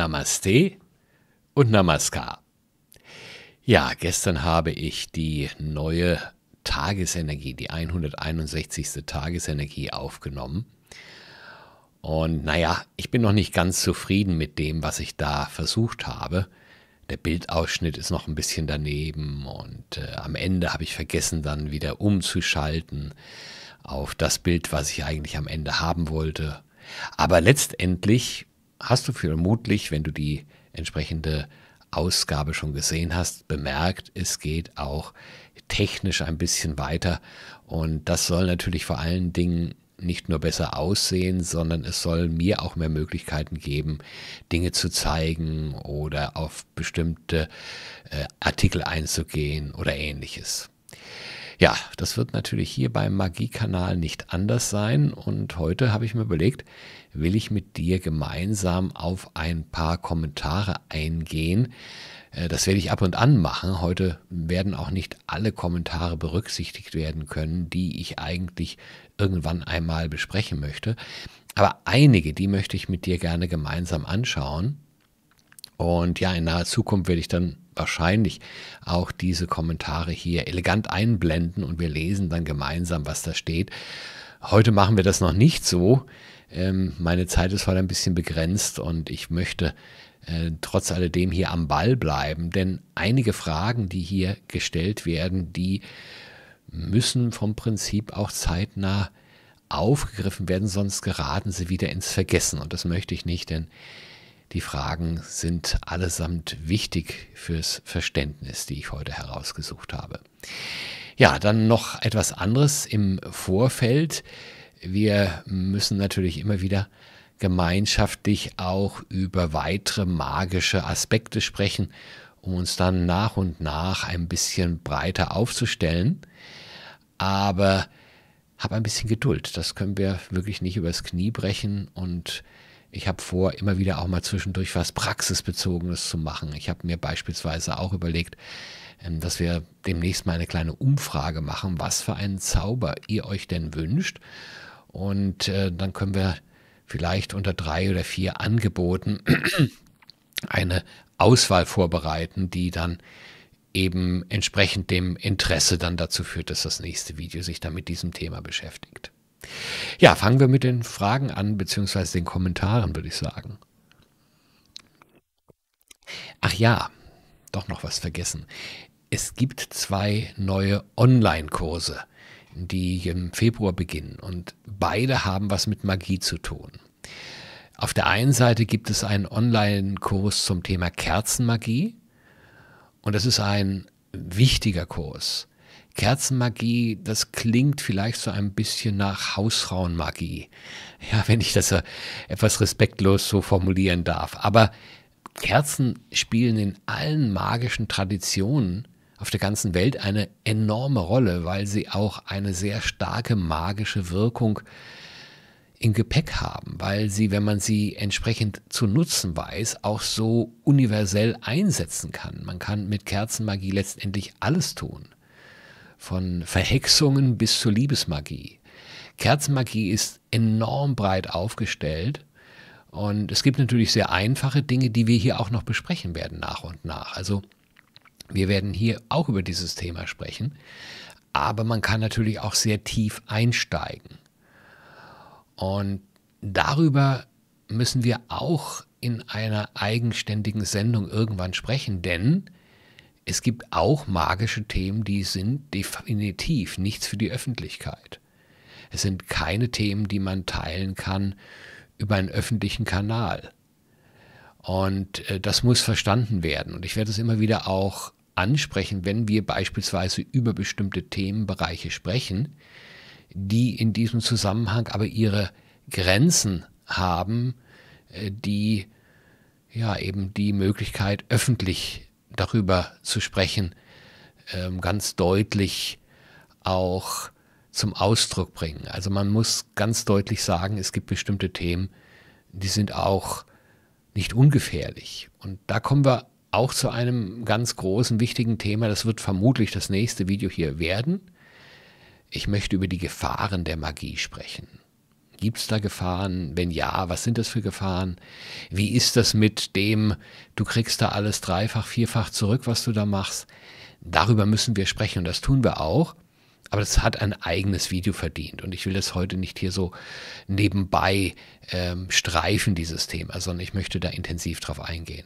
Namaste und Namaskar. Ja, gestern habe ich die neue Tagesenergie, die 161. Tagesenergie aufgenommen. Und naja, ich bin noch nicht ganz zufrieden mit dem, was ich da versucht habe. Der Bildausschnitt ist noch ein bisschen daneben und äh, am Ende habe ich vergessen, dann wieder umzuschalten auf das Bild, was ich eigentlich am Ende haben wollte. Aber letztendlich hast du vermutlich, wenn du die entsprechende Ausgabe schon gesehen hast, bemerkt, es geht auch technisch ein bisschen weiter. Und das soll natürlich vor allen Dingen nicht nur besser aussehen, sondern es soll mir auch mehr Möglichkeiten geben, Dinge zu zeigen oder auf bestimmte äh, Artikel einzugehen oder ähnliches. Ja, das wird natürlich hier beim Magiekanal nicht anders sein. Und heute habe ich mir überlegt, will ich mit dir gemeinsam auf ein paar Kommentare eingehen. Äh, das werde ich ab und an machen. Heute werden auch nicht alle Kommentare berücksichtigt werden können, die ich eigentlich irgendwann einmal besprechen möchte. Aber einige, die möchte ich mit dir gerne gemeinsam anschauen. Und ja, in naher Zukunft werde ich dann wahrscheinlich auch diese Kommentare hier elegant einblenden und wir lesen dann gemeinsam, was da steht. Heute machen wir das noch nicht so. Ähm, meine Zeit ist heute ein bisschen begrenzt und ich möchte äh, trotz alledem hier am Ball bleiben, denn einige Fragen, die hier gestellt werden, die müssen vom Prinzip auch zeitnah aufgegriffen werden, sonst geraten sie wieder ins Vergessen und das möchte ich nicht, denn die Fragen sind allesamt wichtig fürs Verständnis, die ich heute herausgesucht habe. Ja, dann noch etwas anderes im Vorfeld. Wir müssen natürlich immer wieder gemeinschaftlich auch über weitere magische Aspekte sprechen, um uns dann nach und nach ein bisschen breiter aufzustellen. Aber hab ein bisschen Geduld. Das können wir wirklich nicht übers Knie brechen und ich habe vor, immer wieder auch mal zwischendurch was Praxisbezogenes zu machen. Ich habe mir beispielsweise auch überlegt, ähm, dass wir demnächst mal eine kleine Umfrage machen, was für einen Zauber ihr euch denn wünscht. Und äh, dann können wir vielleicht unter drei oder vier Angeboten eine Auswahl vorbereiten, die dann eben entsprechend dem Interesse dann dazu führt, dass das nächste Video sich dann mit diesem Thema beschäftigt. Ja, fangen wir mit den Fragen an, beziehungsweise den Kommentaren, würde ich sagen. Ach ja, doch noch was vergessen. Es gibt zwei neue Online-Kurse, die im Februar beginnen und beide haben was mit Magie zu tun. Auf der einen Seite gibt es einen Online-Kurs zum Thema Kerzenmagie und das ist ein wichtiger Kurs. Kerzenmagie, das klingt vielleicht so ein bisschen nach Hausfrauenmagie. Ja, wenn ich das etwas respektlos so formulieren darf. Aber Kerzen spielen in allen magischen Traditionen auf der ganzen Welt eine enorme Rolle, weil sie auch eine sehr starke magische Wirkung im Gepäck haben, weil sie, wenn man sie entsprechend zu nutzen weiß, auch so universell einsetzen kann. Man kann mit Kerzenmagie letztendlich alles tun von Verhexungen bis zur Liebesmagie. Kerzenmagie ist enorm breit aufgestellt. Und es gibt natürlich sehr einfache Dinge, die wir hier auch noch besprechen werden nach und nach. Also wir werden hier auch über dieses Thema sprechen. Aber man kann natürlich auch sehr tief einsteigen. Und darüber müssen wir auch in einer eigenständigen Sendung irgendwann sprechen, denn es gibt auch magische Themen, die sind definitiv nichts für die Öffentlichkeit. Es sind keine Themen, die man teilen kann über einen öffentlichen Kanal. Und äh, das muss verstanden werden. Und ich werde es immer wieder auch ansprechen, wenn wir beispielsweise über bestimmte Themenbereiche sprechen, die in diesem Zusammenhang aber ihre Grenzen haben, äh, die ja eben die Möglichkeit öffentlich darüber zu sprechen, ähm, ganz deutlich auch zum Ausdruck bringen. Also man muss ganz deutlich sagen, es gibt bestimmte Themen, die sind auch nicht ungefährlich. Und da kommen wir auch zu einem ganz großen, wichtigen Thema. Das wird vermutlich das nächste Video hier werden. Ich möchte über die Gefahren der Magie sprechen. Gibt es da Gefahren? Wenn ja, was sind das für Gefahren? Wie ist das mit dem, du kriegst da alles dreifach, vierfach zurück, was du da machst? Darüber müssen wir sprechen und das tun wir auch. Aber das hat ein eigenes Video verdient. Und ich will das heute nicht hier so nebenbei ähm, streifen, dieses Thema, sondern ich möchte da intensiv drauf eingehen.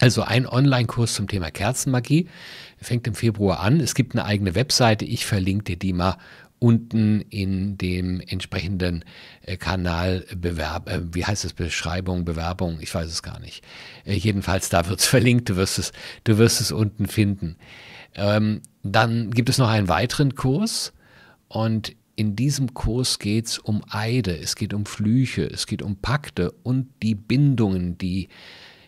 Also ein Online-Kurs zum Thema Kerzenmagie fängt im Februar an. Es gibt eine eigene Webseite. Ich verlinke dir die mal unten in dem entsprechenden äh, Kanal Bewerb, äh, wie heißt es, Beschreibung, Bewerbung, ich weiß es gar nicht. Äh, jedenfalls, da wird es verlinkt, du wirst es, du wirst es unten finden. Ähm, dann gibt es noch einen weiteren Kurs und in diesem Kurs geht es um Eide, es geht um Flüche, es geht um Pakte und die Bindungen, die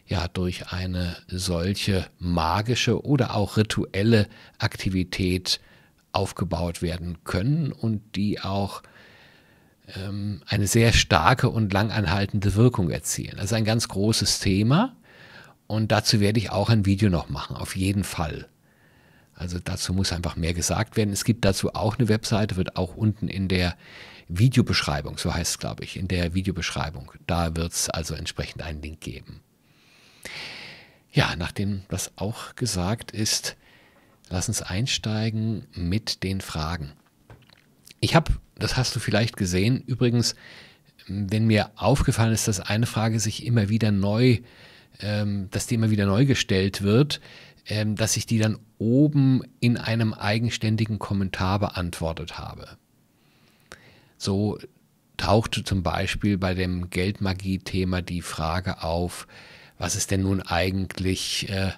ja durch eine solche magische oder auch rituelle Aktivität aufgebaut werden können und die auch ähm, eine sehr starke und langanhaltende Wirkung erzielen. Das ist ein ganz großes Thema und dazu werde ich auch ein Video noch machen, auf jeden Fall. Also dazu muss einfach mehr gesagt werden. Es gibt dazu auch eine Webseite, wird auch unten in der Videobeschreibung, so heißt es glaube ich, in der Videobeschreibung, da wird es also entsprechend einen Link geben. Ja, nachdem das auch gesagt ist, Lass uns einsteigen mit den Fragen. Ich habe, das hast du vielleicht gesehen, übrigens, wenn mir aufgefallen ist, dass eine Frage sich immer wieder neu, ähm, dass die immer wieder neu gestellt wird, ähm, dass ich die dann oben in einem eigenständigen Kommentar beantwortet habe. So tauchte zum Beispiel bei dem Geldmagie-Thema die Frage auf, was ist denn nun eigentlich äh,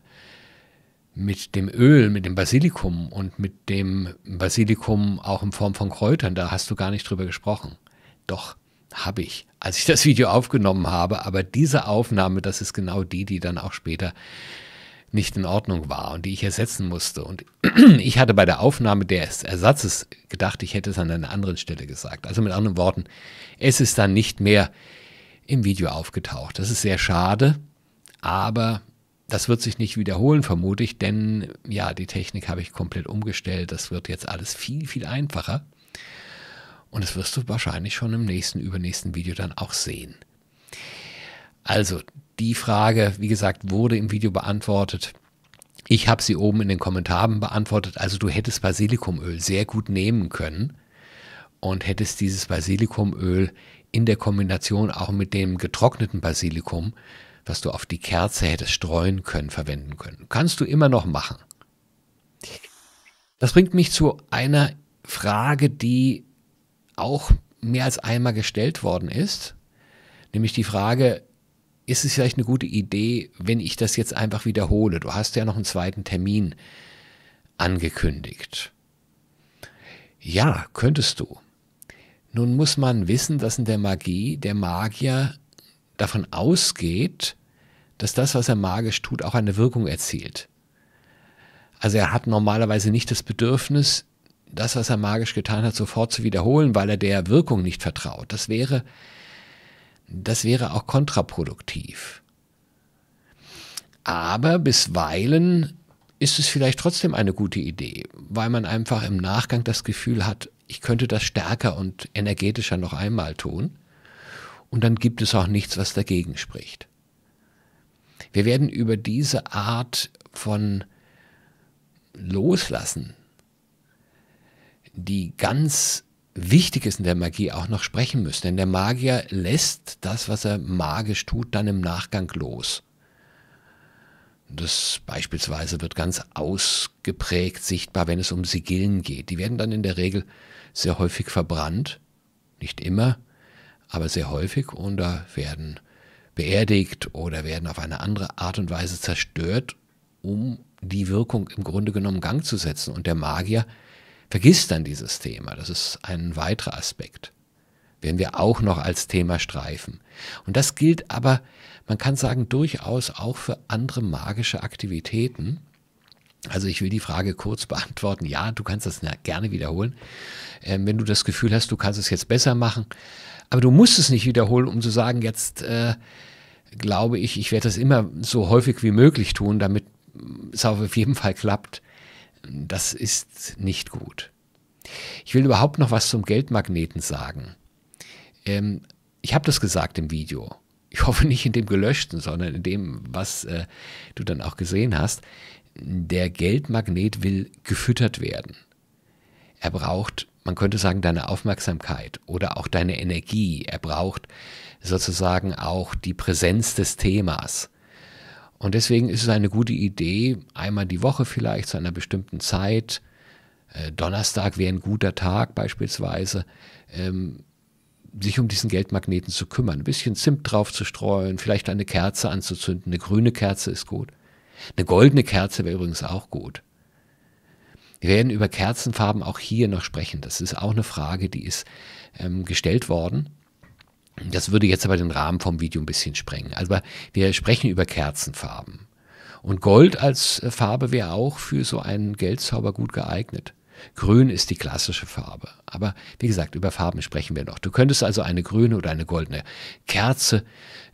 mit dem Öl, mit dem Basilikum und mit dem Basilikum auch in Form von Kräutern, da hast du gar nicht drüber gesprochen. Doch, habe ich, als ich das Video aufgenommen habe, aber diese Aufnahme, das ist genau die, die dann auch später nicht in Ordnung war und die ich ersetzen musste. Und ich hatte bei der Aufnahme des Ersatzes gedacht, ich hätte es an einer anderen Stelle gesagt. Also mit anderen Worten, es ist dann nicht mehr im Video aufgetaucht. Das ist sehr schade, aber das wird sich nicht wiederholen, vermute ich, denn ja, die Technik habe ich komplett umgestellt. Das wird jetzt alles viel, viel einfacher. Und das wirst du wahrscheinlich schon im nächsten, übernächsten Video dann auch sehen. Also, die Frage, wie gesagt, wurde im Video beantwortet. Ich habe sie oben in den Kommentaren beantwortet. Also, du hättest Basilikumöl sehr gut nehmen können und hättest dieses Basilikumöl in der Kombination auch mit dem getrockneten Basilikum was du auf die Kerze hättest streuen können, verwenden können. Kannst du immer noch machen. Das bringt mich zu einer Frage, die auch mehr als einmal gestellt worden ist, nämlich die Frage, ist es vielleicht eine gute Idee, wenn ich das jetzt einfach wiederhole? Du hast ja noch einen zweiten Termin angekündigt. Ja, könntest du. Nun muss man wissen, dass in der Magie der Magier davon ausgeht, dass das, was er magisch tut, auch eine Wirkung erzielt. Also er hat normalerweise nicht das Bedürfnis, das, was er magisch getan hat, sofort zu wiederholen, weil er der Wirkung nicht vertraut. Das wäre, das wäre auch kontraproduktiv. Aber bisweilen ist es vielleicht trotzdem eine gute Idee, weil man einfach im Nachgang das Gefühl hat, ich könnte das stärker und energetischer noch einmal tun. Und dann gibt es auch nichts, was dagegen spricht. Wir werden über diese Art von Loslassen, die ganz wichtig ist in der Magie, auch noch sprechen müssen. Denn der Magier lässt das, was er magisch tut, dann im Nachgang los. Das beispielsweise wird ganz ausgeprägt sichtbar, wenn es um Sigillen geht. Die werden dann in der Regel sehr häufig verbrannt. Nicht immer, aber sehr häufig. Und da werden beerdigt oder werden auf eine andere Art und Weise zerstört, um die Wirkung im Grunde genommen Gang zu setzen. Und der Magier vergisst dann dieses Thema. Das ist ein weiterer Aspekt. Werden wir auch noch als Thema streifen. Und das gilt aber, man kann sagen, durchaus auch für andere magische Aktivitäten. Also ich will die Frage kurz beantworten. Ja, du kannst das gerne wiederholen, äh, wenn du das Gefühl hast, du kannst es jetzt besser machen. Aber du musst es nicht wiederholen, um zu sagen, jetzt äh, glaube ich, ich werde das immer so häufig wie möglich tun, damit es auf jeden Fall klappt. Das ist nicht gut. Ich will überhaupt noch was zum Geldmagneten sagen. Ähm, ich habe das gesagt im Video. Ich hoffe nicht in dem gelöschten, sondern in dem, was äh, du dann auch gesehen hast. Der Geldmagnet will gefüttert werden. Er braucht man könnte sagen, deine Aufmerksamkeit oder auch deine Energie. Er braucht sozusagen auch die Präsenz des Themas. Und deswegen ist es eine gute Idee, einmal die Woche vielleicht zu einer bestimmten Zeit, äh, Donnerstag wäre ein guter Tag beispielsweise, ähm, sich um diesen Geldmagneten zu kümmern, ein bisschen Zimt drauf zu streuen, vielleicht eine Kerze anzuzünden, eine grüne Kerze ist gut. Eine goldene Kerze wäre übrigens auch gut. Wir werden über Kerzenfarben auch hier noch sprechen. Das ist auch eine Frage, die ist ähm, gestellt worden. Das würde jetzt aber den Rahmen vom Video ein bisschen sprengen. Also wir sprechen über Kerzenfarben. Und Gold als äh, Farbe wäre auch für so einen Geldzauber gut geeignet. Grün ist die klassische Farbe. Aber wie gesagt, über Farben sprechen wir noch. Du könntest also eine grüne oder eine goldene Kerze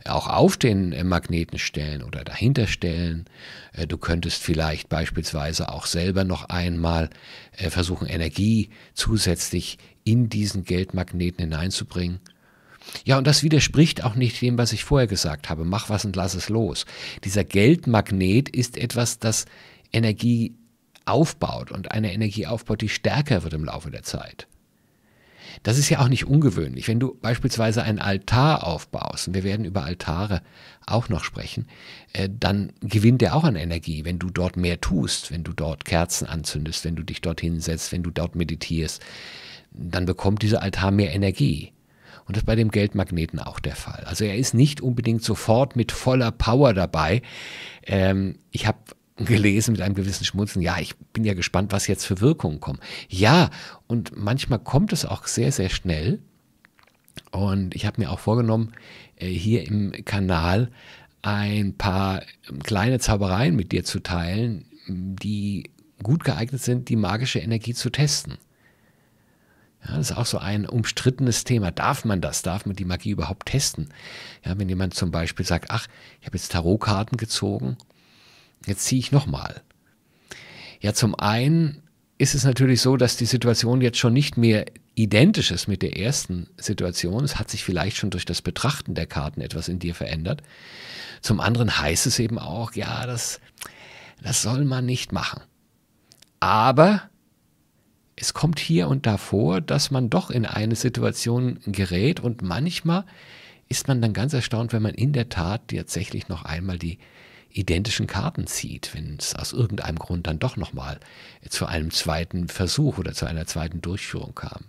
auch auf den äh, Magneten stellen oder dahinter stellen. Äh, du könntest vielleicht beispielsweise auch selber noch einmal äh, versuchen, Energie zusätzlich in diesen Geldmagneten hineinzubringen. Ja, und das widerspricht auch nicht dem, was ich vorher gesagt habe. Mach was und lass es los. Dieser Geldmagnet ist etwas, das Energie aufbaut und eine Energie aufbaut, die stärker wird im Laufe der Zeit. Das ist ja auch nicht ungewöhnlich. Wenn du beispielsweise einen Altar aufbaust, und wir werden über Altare auch noch sprechen, äh, dann gewinnt der auch an Energie, wenn du dort mehr tust, wenn du dort Kerzen anzündest, wenn du dich dort hinsetzt, wenn du dort meditierst, dann bekommt dieser Altar mehr Energie. Und das ist bei dem Geldmagneten auch der Fall. Also er ist nicht unbedingt sofort mit voller Power dabei. Ähm, ich habe gelesen mit einem gewissen Schmunzeln, ja, ich bin ja gespannt, was jetzt für Wirkungen kommen. Ja, und manchmal kommt es auch sehr, sehr schnell. Und ich habe mir auch vorgenommen, äh, hier im Kanal ein paar ähm, kleine Zaubereien mit dir zu teilen, die gut geeignet sind, die magische Energie zu testen. Ja, das ist auch so ein umstrittenes Thema. Darf man das? Darf man die Magie überhaupt testen? Ja, wenn jemand zum Beispiel sagt, ach, ich habe jetzt Tarotkarten gezogen Jetzt ziehe ich nochmal. Ja, zum einen ist es natürlich so, dass die Situation jetzt schon nicht mehr identisch ist mit der ersten Situation. Es hat sich vielleicht schon durch das Betrachten der Karten etwas in dir verändert. Zum anderen heißt es eben auch, ja, das, das soll man nicht machen. Aber es kommt hier und da vor, dass man doch in eine Situation gerät und manchmal ist man dann ganz erstaunt, wenn man in der Tat tatsächlich noch einmal die identischen Karten zieht, wenn es aus irgendeinem Grund dann doch nochmal zu einem zweiten Versuch oder zu einer zweiten Durchführung kam.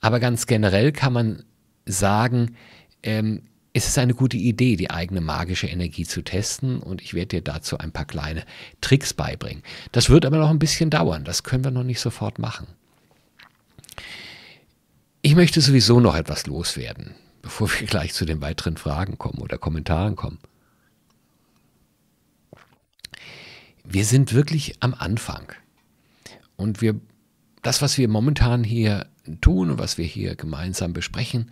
Aber ganz generell kann man sagen, ähm, es ist eine gute Idee, die eigene magische Energie zu testen und ich werde dir dazu ein paar kleine Tricks beibringen. Das wird aber noch ein bisschen dauern, das können wir noch nicht sofort machen. Ich möchte sowieso noch etwas loswerden, bevor wir gleich zu den weiteren Fragen kommen oder Kommentaren kommen. wir sind wirklich am Anfang. Und wir, das, was wir momentan hier tun und was wir hier gemeinsam besprechen,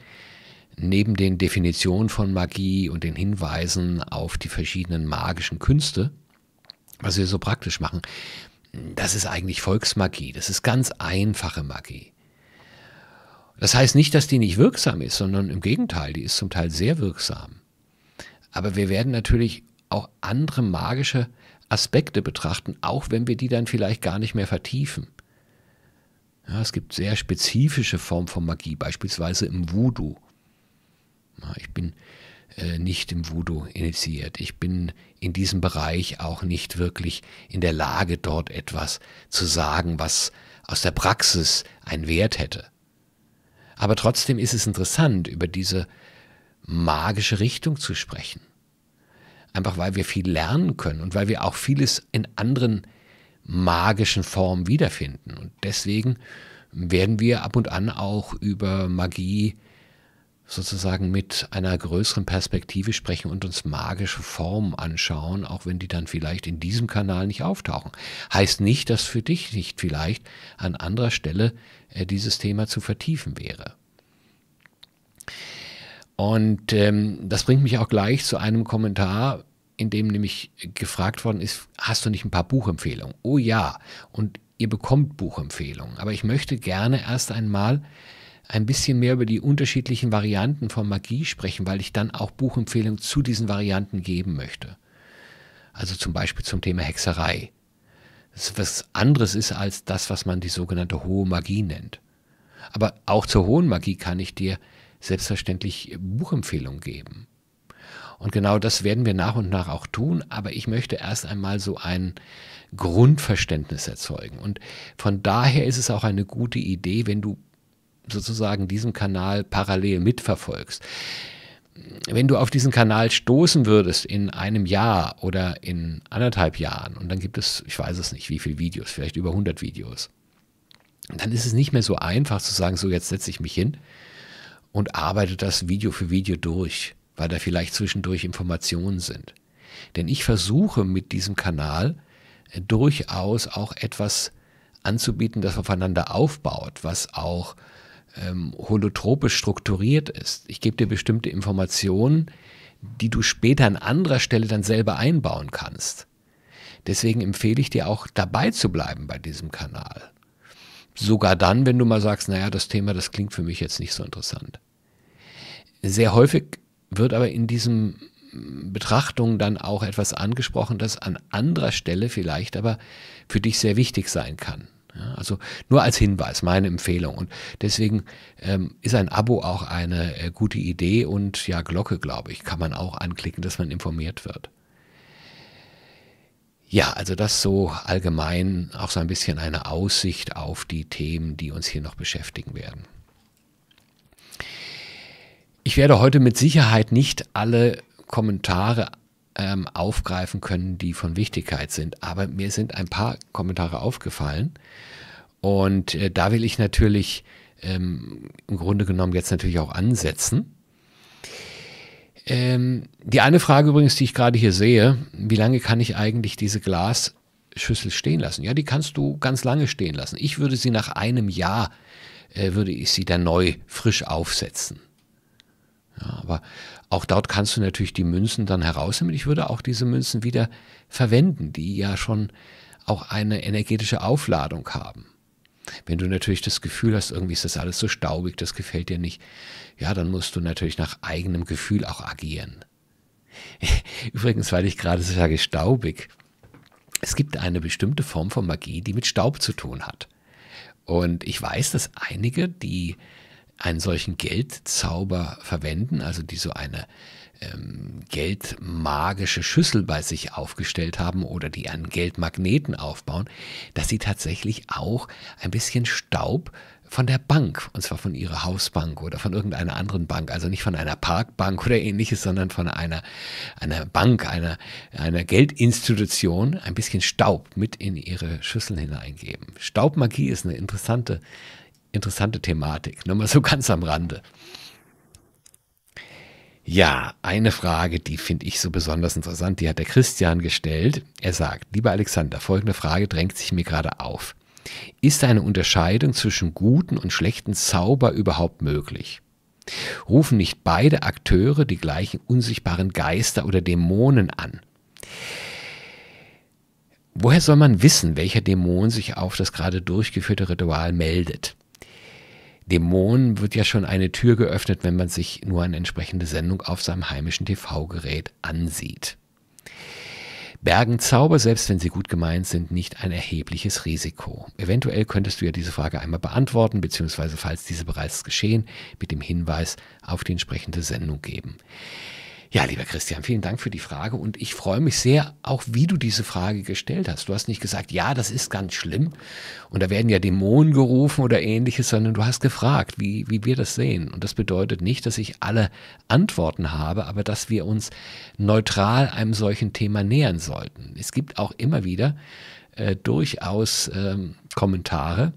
neben den Definitionen von Magie und den Hinweisen auf die verschiedenen magischen Künste, was wir so praktisch machen, das ist eigentlich Volksmagie, das ist ganz einfache Magie. Das heißt nicht, dass die nicht wirksam ist, sondern im Gegenteil, die ist zum Teil sehr wirksam. Aber wir werden natürlich auch andere magische Aspekte betrachten, auch wenn wir die dann vielleicht gar nicht mehr vertiefen. Ja, es gibt sehr spezifische Formen von Magie, beispielsweise im Voodoo. Ja, ich bin äh, nicht im Voodoo initiiert. Ich bin in diesem Bereich auch nicht wirklich in der Lage, dort etwas zu sagen, was aus der Praxis einen Wert hätte. Aber trotzdem ist es interessant, über diese magische Richtung zu sprechen einfach weil wir viel lernen können und weil wir auch vieles in anderen magischen Formen wiederfinden. Und deswegen werden wir ab und an auch über Magie sozusagen mit einer größeren Perspektive sprechen und uns magische Formen anschauen, auch wenn die dann vielleicht in diesem Kanal nicht auftauchen. Heißt nicht, dass für dich nicht vielleicht an anderer Stelle äh, dieses Thema zu vertiefen wäre. Und ähm, das bringt mich auch gleich zu einem Kommentar, in dem nämlich gefragt worden ist, hast du nicht ein paar Buchempfehlungen? Oh ja, und ihr bekommt Buchempfehlungen. Aber ich möchte gerne erst einmal ein bisschen mehr über die unterschiedlichen Varianten von Magie sprechen, weil ich dann auch Buchempfehlungen zu diesen Varianten geben möchte. Also zum Beispiel zum Thema Hexerei. Das ist was anderes ist als das, was man die sogenannte hohe Magie nennt. Aber auch zur hohen Magie kann ich dir selbstverständlich Buchempfehlungen geben. Und genau das werden wir nach und nach auch tun, aber ich möchte erst einmal so ein Grundverständnis erzeugen. Und von daher ist es auch eine gute Idee, wenn du sozusagen diesen Kanal parallel mitverfolgst. Wenn du auf diesen Kanal stoßen würdest in einem Jahr oder in anderthalb Jahren, und dann gibt es, ich weiß es nicht, wie viele Videos, vielleicht über 100 Videos, dann ist es nicht mehr so einfach zu sagen, so jetzt setze ich mich hin, und arbeitet das Video für Video durch, weil da vielleicht zwischendurch Informationen sind. Denn ich versuche mit diesem Kanal äh, durchaus auch etwas anzubieten, das aufeinander aufbaut, was auch ähm, holotropisch strukturiert ist. Ich gebe dir bestimmte Informationen, die du später an anderer Stelle dann selber einbauen kannst. Deswegen empfehle ich dir auch dabei zu bleiben bei diesem Kanal. Sogar dann, wenn du mal sagst, naja, das Thema, das klingt für mich jetzt nicht so interessant. Sehr häufig wird aber in diesen Betrachtungen dann auch etwas angesprochen, das an anderer Stelle vielleicht aber für dich sehr wichtig sein kann. Ja, also nur als Hinweis, meine Empfehlung. Und deswegen ähm, ist ein Abo auch eine äh, gute Idee und ja, Glocke, glaube ich, kann man auch anklicken, dass man informiert wird. Ja, also das so allgemein auch so ein bisschen eine Aussicht auf die Themen, die uns hier noch beschäftigen werden. Ich werde heute mit Sicherheit nicht alle Kommentare ähm, aufgreifen können, die von Wichtigkeit sind, aber mir sind ein paar Kommentare aufgefallen und äh, da will ich natürlich ähm, im Grunde genommen jetzt natürlich auch ansetzen ähm, die eine Frage übrigens, die ich gerade hier sehe, wie lange kann ich eigentlich diese Glasschüssel stehen lassen? Ja, die kannst du ganz lange stehen lassen. Ich würde sie nach einem Jahr, äh, würde ich sie dann neu frisch aufsetzen. Ja, aber auch dort kannst du natürlich die Münzen dann herausnehmen. Ich würde auch diese Münzen wieder verwenden, die ja schon auch eine energetische Aufladung haben. Wenn du natürlich das Gefühl hast, irgendwie ist das alles so staubig, das gefällt dir nicht, ja, dann musst du natürlich nach eigenem Gefühl auch agieren. Übrigens, weil ich gerade sage staubig, es gibt eine bestimmte Form von Magie, die mit Staub zu tun hat. Und ich weiß, dass einige, die einen solchen Geldzauber verwenden, also die so eine ähm, geldmagische Schüssel bei sich aufgestellt haben oder die einen Geldmagneten aufbauen, dass sie tatsächlich auch ein bisschen Staub von der Bank, und zwar von ihrer Hausbank oder von irgendeiner anderen Bank, also nicht von einer Parkbank oder ähnliches, sondern von einer, einer Bank, einer, einer Geldinstitution, ein bisschen Staub mit in ihre Schüssel hineingeben. Staubmagie ist eine interessante, interessante Thematik, nur mal so ganz am Rande. Ja, eine Frage, die finde ich so besonders interessant, die hat der Christian gestellt. Er sagt, lieber Alexander, folgende Frage drängt sich mir gerade auf. Ist eine Unterscheidung zwischen guten und schlechten Zauber überhaupt möglich? Rufen nicht beide Akteure die gleichen unsichtbaren Geister oder Dämonen an? Woher soll man wissen, welcher Dämon sich auf das gerade durchgeführte Ritual meldet? Dämonen wird ja schon eine Tür geöffnet, wenn man sich nur eine entsprechende Sendung auf seinem heimischen TV-Gerät ansieht. Bergen Zauber, selbst wenn sie gut gemeint sind, nicht ein erhebliches Risiko? Eventuell könntest du ja diese Frage einmal beantworten, beziehungsweise falls diese bereits geschehen, mit dem Hinweis auf die entsprechende Sendung geben. Ja, lieber Christian, vielen Dank für die Frage und ich freue mich sehr, auch wie du diese Frage gestellt hast. Du hast nicht gesagt, ja, das ist ganz schlimm und da werden ja Dämonen gerufen oder ähnliches, sondern du hast gefragt, wie, wie wir das sehen. Und das bedeutet nicht, dass ich alle Antworten habe, aber dass wir uns neutral einem solchen Thema nähern sollten. Es gibt auch immer wieder äh, durchaus ähm, Kommentare,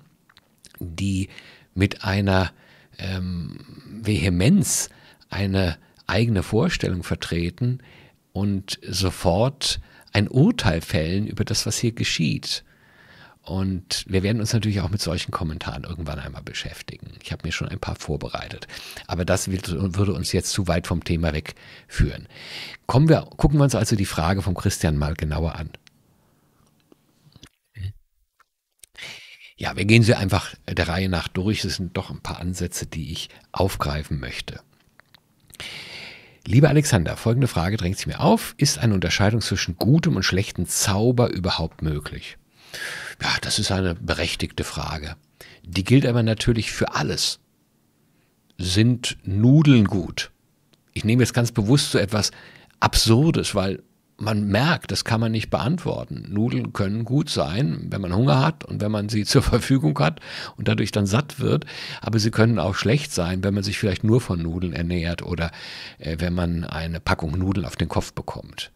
die mit einer ähm, Vehemenz eine eigene Vorstellung vertreten und sofort ein Urteil fällen über das, was hier geschieht. Und wir werden uns natürlich auch mit solchen Kommentaren irgendwann einmal beschäftigen. Ich habe mir schon ein paar vorbereitet. Aber das würde uns jetzt zu weit vom Thema wegführen. Kommen wir, gucken wir uns also die Frage von Christian mal genauer an. Ja, wir gehen sie einfach der Reihe nach durch. Es sind doch ein paar Ansätze, die ich aufgreifen möchte. Lieber Alexander, folgende Frage drängt sich mir auf. Ist eine Unterscheidung zwischen gutem und schlechtem Zauber überhaupt möglich? Ja, das ist eine berechtigte Frage. Die gilt aber natürlich für alles. Sind Nudeln gut? Ich nehme jetzt ganz bewusst so etwas Absurdes, weil man merkt, das kann man nicht beantworten. Nudeln können gut sein, wenn man Hunger hat und wenn man sie zur Verfügung hat und dadurch dann satt wird, aber sie können auch schlecht sein, wenn man sich vielleicht nur von Nudeln ernährt oder äh, wenn man eine Packung Nudeln auf den Kopf bekommt.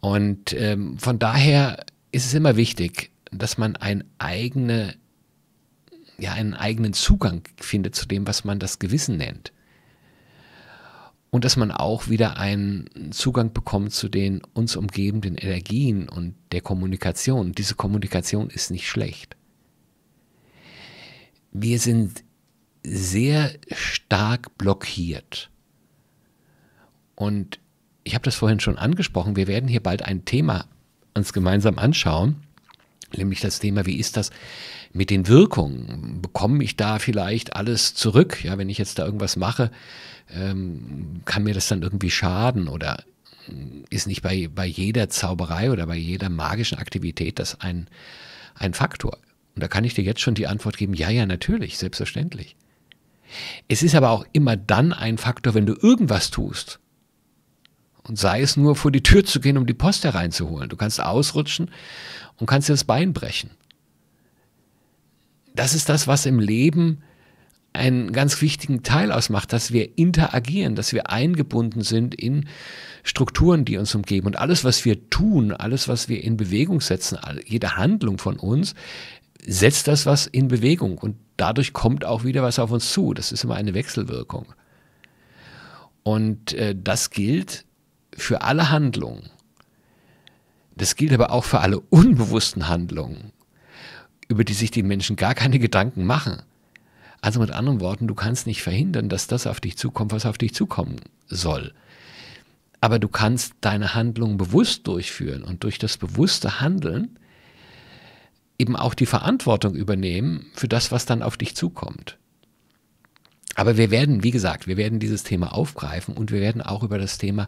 Und ähm, von daher ist es immer wichtig, dass man ein eigene, ja, einen eigenen Zugang findet zu dem, was man das Gewissen nennt und dass man auch wieder einen Zugang bekommt zu den uns umgebenden Energien und der Kommunikation. Diese Kommunikation ist nicht schlecht. Wir sind sehr stark blockiert. Und ich habe das vorhin schon angesprochen, wir werden hier bald ein Thema uns gemeinsam anschauen, nämlich das Thema, wie ist das mit den Wirkungen? Bekomme ich da vielleicht alles zurück? Ja, wenn ich jetzt da irgendwas mache, ähm, kann mir das dann irgendwie schaden oder ist nicht bei, bei jeder Zauberei oder bei jeder magischen Aktivität das ein, ein Faktor? Und da kann ich dir jetzt schon die Antwort geben, ja, ja, natürlich, selbstverständlich. Es ist aber auch immer dann ein Faktor, wenn du irgendwas tust. Und sei es nur vor die Tür zu gehen, um die Post hereinzuholen. Du kannst ausrutschen und kannst dir das Bein brechen. Das ist das, was im Leben einen ganz wichtigen Teil ausmacht, dass wir interagieren, dass wir eingebunden sind in Strukturen, die uns umgeben. Und alles, was wir tun, alles, was wir in Bewegung setzen, jede Handlung von uns, setzt das was in Bewegung. Und dadurch kommt auch wieder was auf uns zu. Das ist immer eine Wechselwirkung. Und äh, das gilt für alle Handlungen. Das gilt aber auch für alle unbewussten Handlungen, über die sich die Menschen gar keine Gedanken machen. Also mit anderen Worten, du kannst nicht verhindern, dass das auf dich zukommt, was auf dich zukommen soll. Aber du kannst deine Handlung bewusst durchführen und durch das bewusste Handeln eben auch die Verantwortung übernehmen für das, was dann auf dich zukommt. Aber wir werden, wie gesagt, wir werden dieses Thema aufgreifen und wir werden auch über das Thema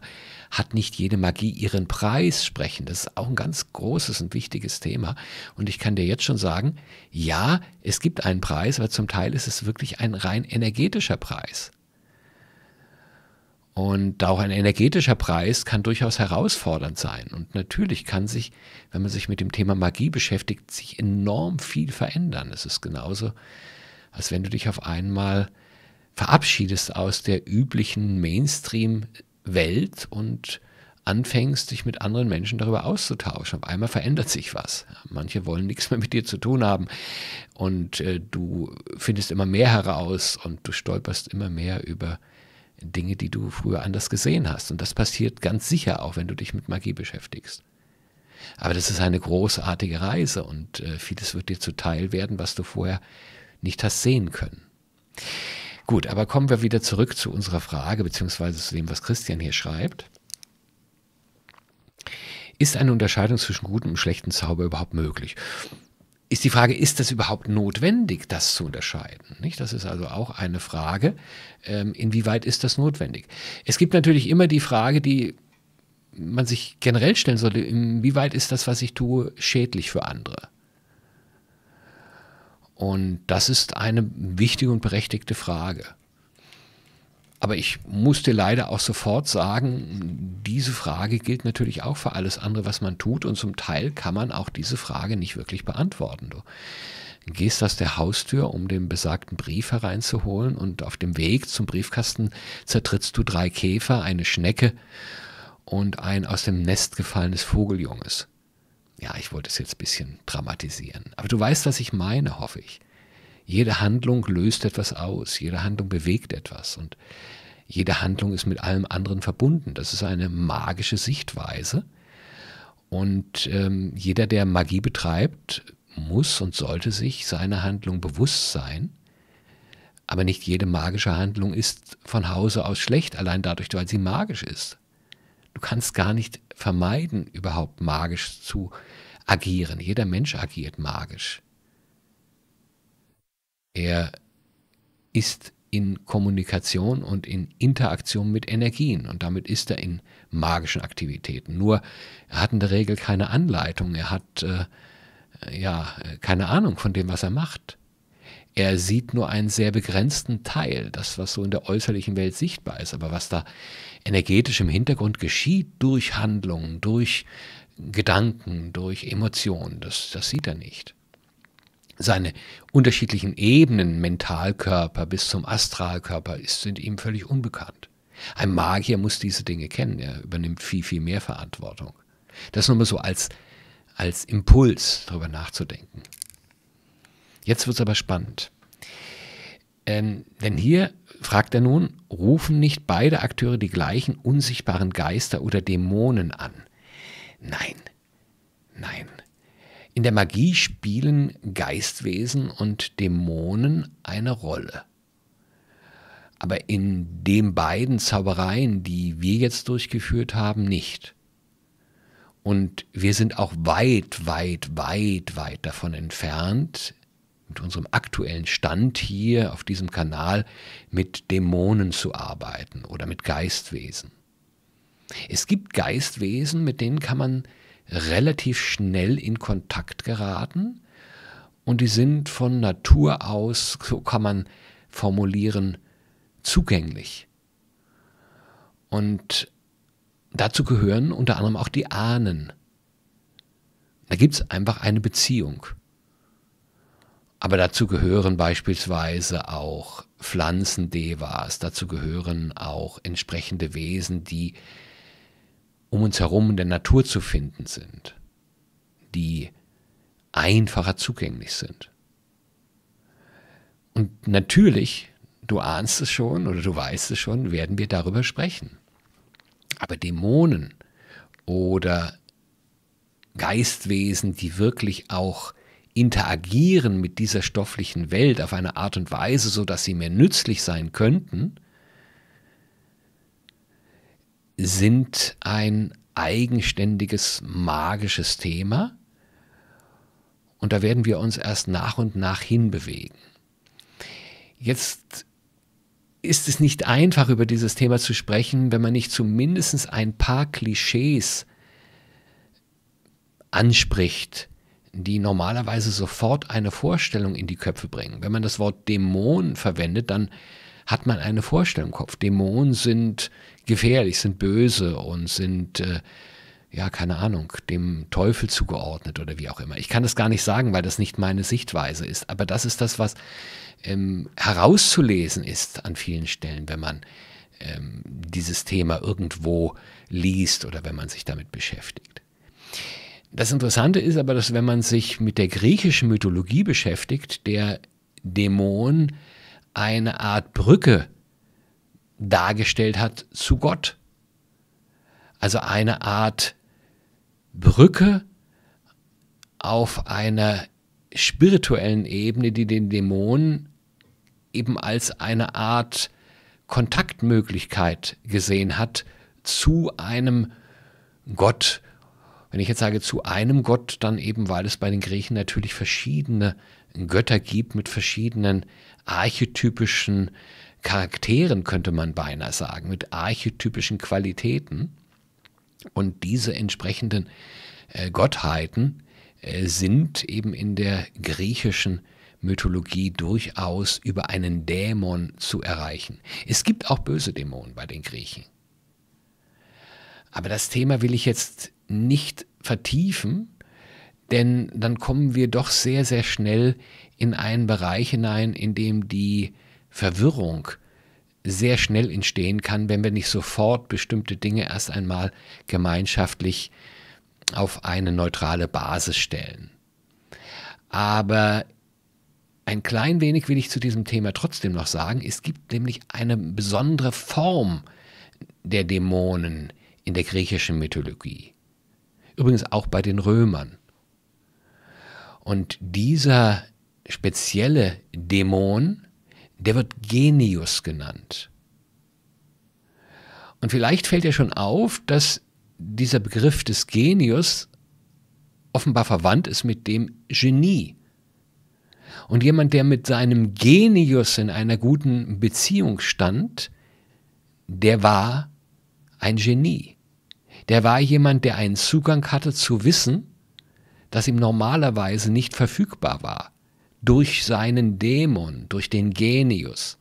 hat nicht jede Magie ihren Preis sprechen. Das ist auch ein ganz großes und wichtiges Thema. Und ich kann dir jetzt schon sagen, ja, es gibt einen Preis, aber zum Teil ist es wirklich ein rein energetischer Preis. Und auch ein energetischer Preis kann durchaus herausfordernd sein. Und natürlich kann sich, wenn man sich mit dem Thema Magie beschäftigt, sich enorm viel verändern. Es ist genauso, als wenn du dich auf einmal verabschiedest aus der üblichen Mainstream Welt und anfängst, dich mit anderen Menschen darüber auszutauschen. Auf einmal verändert sich was. Manche wollen nichts mehr mit dir zu tun haben und äh, du findest immer mehr heraus und du stolperst immer mehr über Dinge, die du früher anders gesehen hast. Und das passiert ganz sicher auch, wenn du dich mit Magie beschäftigst. Aber das ist eine großartige Reise und äh, vieles wird dir zuteil werden, was du vorher nicht hast sehen können. Gut, aber kommen wir wieder zurück zu unserer Frage, beziehungsweise zu dem, was Christian hier schreibt. Ist eine Unterscheidung zwischen gutem und schlechtem Zauber überhaupt möglich? Ist die Frage, ist das überhaupt notwendig, das zu unterscheiden? Nicht? Das ist also auch eine Frage, ähm, inwieweit ist das notwendig? Es gibt natürlich immer die Frage, die man sich generell stellen sollte, inwieweit ist das, was ich tue, schädlich für andere? Und das ist eine wichtige und berechtigte Frage. Aber ich musste leider auch sofort sagen, diese Frage gilt natürlich auch für alles andere, was man tut. Und zum Teil kann man auch diese Frage nicht wirklich beantworten. Du gehst aus der Haustür, um den besagten Brief hereinzuholen und auf dem Weg zum Briefkasten zertrittst du drei Käfer, eine Schnecke und ein aus dem Nest gefallenes Vogeljunges ja, ich wollte es jetzt ein bisschen dramatisieren. Aber du weißt, was ich meine, hoffe ich. Jede Handlung löst etwas aus, jede Handlung bewegt etwas und jede Handlung ist mit allem anderen verbunden. Das ist eine magische Sichtweise. Und ähm, jeder, der Magie betreibt, muss und sollte sich seiner Handlung bewusst sein. Aber nicht jede magische Handlung ist von Hause aus schlecht, allein dadurch, weil sie magisch ist du kannst gar nicht vermeiden, überhaupt magisch zu agieren. Jeder Mensch agiert magisch. Er ist in Kommunikation und in Interaktion mit Energien und damit ist er in magischen Aktivitäten. Nur er hat in der Regel keine Anleitung, er hat äh, ja äh, keine Ahnung von dem, was er macht. Er sieht nur einen sehr begrenzten Teil, das, was so in der äußerlichen Welt sichtbar ist, aber was da energetisch im Hintergrund geschieht, durch Handlungen, durch Gedanken, durch Emotionen, das, das sieht er nicht. Seine unterschiedlichen Ebenen, Mentalkörper bis zum Astralkörper, ist, sind ihm völlig unbekannt. Ein Magier muss diese Dinge kennen, er übernimmt viel, viel mehr Verantwortung. Das nur mal so als, als Impuls, darüber nachzudenken. Jetzt wird es aber spannend. Ähm, denn hier fragt er nun, rufen nicht beide Akteure die gleichen unsichtbaren Geister oder Dämonen an? Nein, nein. In der Magie spielen Geistwesen und Dämonen eine Rolle. Aber in den beiden Zaubereien, die wir jetzt durchgeführt haben, nicht. Und wir sind auch weit, weit, weit, weit davon entfernt, mit unserem aktuellen Stand hier auf diesem Kanal mit Dämonen zu arbeiten oder mit Geistwesen. Es gibt Geistwesen, mit denen kann man relativ schnell in Kontakt geraten und die sind von Natur aus, so kann man formulieren, zugänglich. Und dazu gehören unter anderem auch die Ahnen. Da gibt es einfach eine Beziehung. Aber dazu gehören beispielsweise auch Pflanzendevas, dazu gehören auch entsprechende Wesen, die um uns herum in der Natur zu finden sind, die einfacher zugänglich sind. Und natürlich, du ahnst es schon oder du weißt es schon, werden wir darüber sprechen. Aber Dämonen oder Geistwesen, die wirklich auch interagieren mit dieser stofflichen Welt auf eine Art und Weise, so dass sie mir nützlich sein könnten, sind ein eigenständiges magisches Thema und da werden wir uns erst nach und nach hinbewegen. Jetzt ist es nicht einfach, über dieses Thema zu sprechen, wenn man nicht zumindest ein paar Klischees anspricht, die normalerweise sofort eine Vorstellung in die Köpfe bringen. Wenn man das Wort Dämon verwendet, dann hat man eine Vorstellung im Kopf. Dämonen sind gefährlich, sind böse und sind, äh, ja, keine Ahnung, dem Teufel zugeordnet oder wie auch immer. Ich kann das gar nicht sagen, weil das nicht meine Sichtweise ist. Aber das ist das, was ähm, herauszulesen ist an vielen Stellen, wenn man ähm, dieses Thema irgendwo liest oder wenn man sich damit beschäftigt. Das Interessante ist aber, dass wenn man sich mit der griechischen Mythologie beschäftigt, der Dämon eine Art Brücke dargestellt hat zu Gott. Also eine Art Brücke auf einer spirituellen Ebene, die den Dämon eben als eine Art Kontaktmöglichkeit gesehen hat zu einem Gott wenn ich jetzt sage zu einem Gott, dann eben, weil es bei den Griechen natürlich verschiedene Götter gibt mit verschiedenen archetypischen Charakteren, könnte man beinahe sagen, mit archetypischen Qualitäten. Und diese entsprechenden äh, Gottheiten äh, sind eben in der griechischen Mythologie durchaus über einen Dämon zu erreichen. Es gibt auch böse Dämonen bei den Griechen. Aber das Thema will ich jetzt nicht vertiefen, denn dann kommen wir doch sehr, sehr schnell in einen Bereich hinein, in dem die Verwirrung sehr schnell entstehen kann, wenn wir nicht sofort bestimmte Dinge erst einmal gemeinschaftlich auf eine neutrale Basis stellen. Aber ein klein wenig will ich zu diesem Thema trotzdem noch sagen. Es gibt nämlich eine besondere Form der Dämonen in der griechischen Mythologie übrigens auch bei den Römern. Und dieser spezielle Dämon, der wird Genius genannt. Und vielleicht fällt ja schon auf, dass dieser Begriff des Genius offenbar verwandt ist mit dem Genie. Und jemand, der mit seinem Genius in einer guten Beziehung stand, der war ein Genie. Der war jemand, der einen Zugang hatte zu Wissen, das ihm normalerweise nicht verfügbar war, durch seinen Dämon, durch den Genius.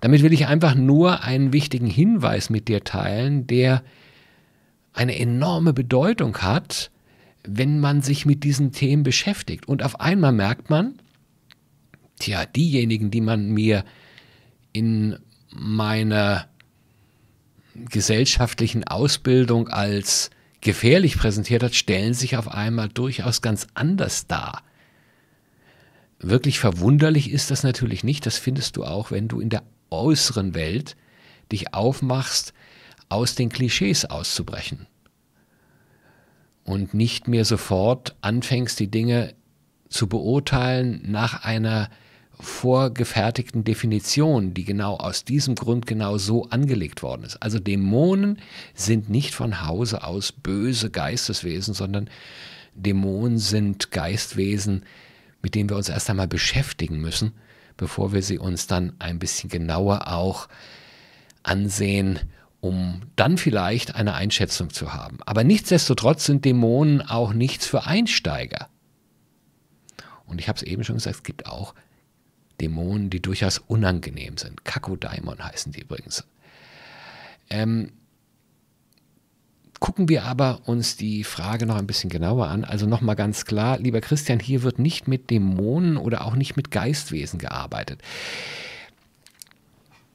Damit will ich einfach nur einen wichtigen Hinweis mit dir teilen, der eine enorme Bedeutung hat, wenn man sich mit diesen Themen beschäftigt. Und auf einmal merkt man, tja, diejenigen, die man mir in meiner gesellschaftlichen Ausbildung als gefährlich präsentiert hat, stellen sich auf einmal durchaus ganz anders dar. Wirklich verwunderlich ist das natürlich nicht, das findest du auch, wenn du in der äußeren Welt dich aufmachst, aus den Klischees auszubrechen und nicht mehr sofort anfängst, die Dinge zu beurteilen nach einer vorgefertigten Definition, die genau aus diesem Grund genau so angelegt worden ist. Also Dämonen sind nicht von Hause aus böse Geisteswesen, sondern Dämonen sind Geistwesen, mit denen wir uns erst einmal beschäftigen müssen, bevor wir sie uns dann ein bisschen genauer auch ansehen, um dann vielleicht eine Einschätzung zu haben. Aber nichtsdestotrotz sind Dämonen auch nichts für Einsteiger. Und ich habe es eben schon gesagt, es gibt auch Dämonen, die durchaus unangenehm sind. Kakodaimon heißen die übrigens. Ähm, gucken wir aber uns die Frage noch ein bisschen genauer an. Also nochmal ganz klar, lieber Christian, hier wird nicht mit Dämonen oder auch nicht mit Geistwesen gearbeitet.